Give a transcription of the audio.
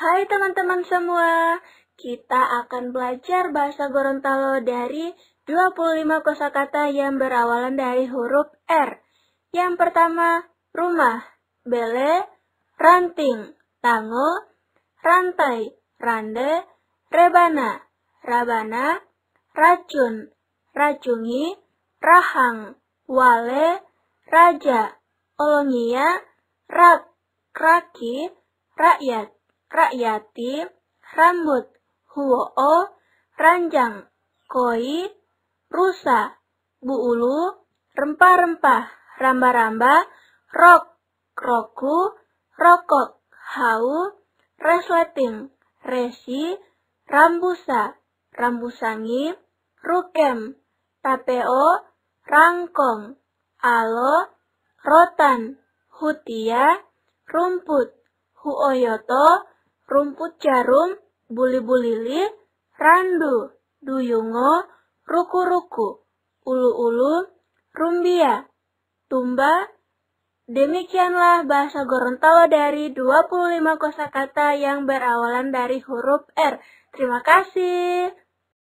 Hai teman-teman semua, kita akan belajar bahasa Gorontalo dari 25 kosakata yang berawalan dari huruf R. Yang pertama, rumah, bele, ranting, tango, rantai, rande, rebana, rabana, racun, racungi, rahang, wale, raja, olongia, rak, kraki, rakyat rakyati, rambut, huo, o, ranjang, koi, rusa, buulu, rempah-rempah, ramba-ramba, rok, roku, rokok, hau, resleting, resi, rambusa, rambusangi, rukem, tapeo, rangkong, alo, rotan, hutia, rumput, huoyoto, rumput jarum, buli-bulili, randu, duyungo, ruku-ruku, ulu-ulu, rumbia, tumba. Demikianlah bahasa Gorontalo dari 25 kosakata yang berawalan dari huruf R. Terima kasih.